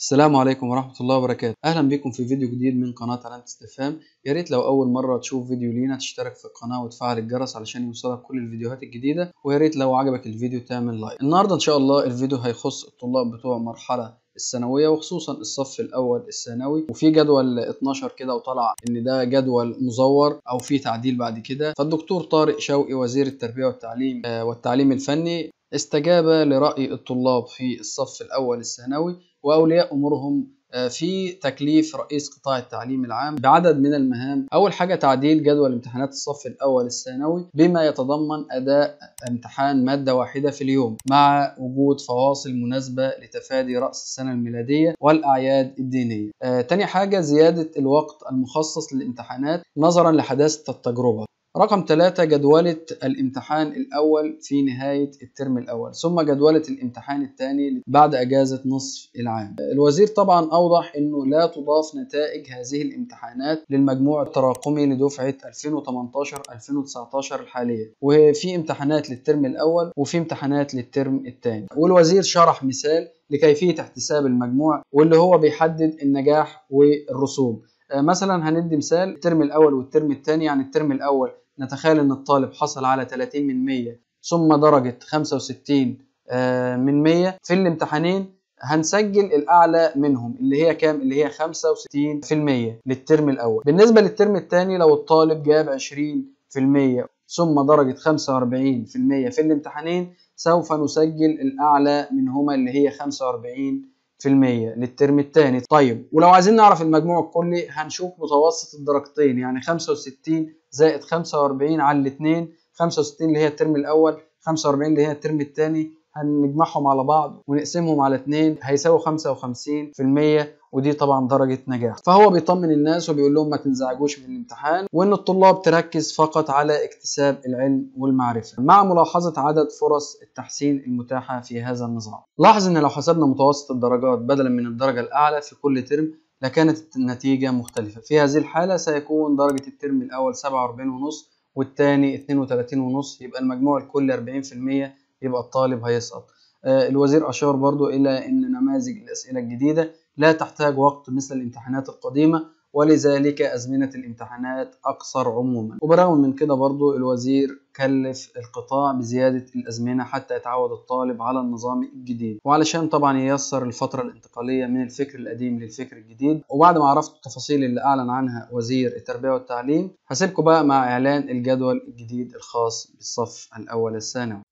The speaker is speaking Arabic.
السلام عليكم ورحمة الله وبركاته أهلا بكم في فيديو جديد من قناة علامة استفهام يا ريت لو أول مرة تشوف فيديو لينا تشترك في القناة وتفعل الجرس علشان يوصلك كل الفيديوهات الجديدة ويا ريت لو عجبك الفيديو تعمل لايك النهاردة إن شاء الله الفيديو هيخص الطلاب بتوع مرحلة الثانوية وخصوصا الصف الأول الثانوي وفي جدول 12 كده وطلع إن ده جدول مزور أو في تعديل بعد كده فالدكتور طارق شوقي وزير التربية والتعليم آه، والتعليم الفني استجاب لرأي الطلاب في الصف الأول الثانوي وأولياء أمورهم آه، في تكليف رئيس قطاع التعليم العام بعدد من المهام أول حاجة تعديل جدول امتحانات الصف الأول الثانوي بما يتضمن أداء امتحان مادة واحدة في اليوم مع وجود فواصل مناسبة لتفادي رأس السنة الميلادية والأعياد الدينية آه تاني حاجة زيادة الوقت المخصص للامتحانات نظرا لحداثة التجربة رقم ثلاثة جدولة الامتحان الأول في نهاية الترم الأول ثم جدولة الامتحان الثاني بعد أجازة نصف العام الوزير طبعا أوضح أنه لا تضاف نتائج هذه الامتحانات للمجموع التراكمي لدفعة 2018-2019 الحالية وفي امتحانات للترم الأول وفي امتحانات للترم الثاني والوزير شرح مثال لكيفية احتساب المجموع واللي هو بيحدد النجاح والرسوب آه، مثلا هندي مثال الترم الاول والترم الثاني يعني الترم الاول نتخيل ان الطالب حصل على 30 من 100 ثم درجه 65 آه، من 100 في الامتحانين هنسجل الأعلى منهم اللي هي كام؟ اللي هي 65% للترم الأول. بالنسبة للترم الثاني لو الطالب جاب 20% ثم درجة 45% في الامتحانين سوف نسجل الأعلى منهما اللي هي 45 في المية للترم الثاني طيب ولو عايزين نعرف المجموع الكلي هنشوف متوسط الدرجتين يعني 65 زائد 45 على الاثنين 65 اللي هي الترم الاول 45 اللي هي الترم الثاني هنجمعهم على بعض ونقسمهم على اثنين هيساوي 55% ودي طبعا درجة نجاح فهو بيطمن الناس وبيقول لهم ما تنزعجوش من الامتحان وان الطلاب تركز فقط على اكتساب العلم والمعرفة مع ملاحظة عدد فرص التحسين المتاحة في هذا النظام لاحظ ان لو حسبنا متوسط الدرجات بدلا من الدرجة الاعلى في كل ترم لكانت النتيجة مختلفة في هذه الحالة سيكون درجة الترم الاول 47.5 والتاني 32.5 يبقى المجموع الكلي 40% يبقى الطالب هيسقط آه، الوزير أشار برضو إلى أن نماذج الأسئلة الجديدة لا تحتاج وقت مثل الامتحانات القديمة ولذلك أزمنة الامتحانات أقصر عموما وبرغم من كده برضو الوزير كلف القطاع بزيادة الأزمنة حتى يتعود الطالب على النظام الجديد وعلشان طبعا ييسر الفترة الانتقالية من الفكر القديم للفكر الجديد وبعد ما عرفت التفاصيل اللي أعلن عنها وزير التربية والتعليم هسيبكم بقى مع إعلان الجدول الجديد الخاص بالصف الأول الثانوي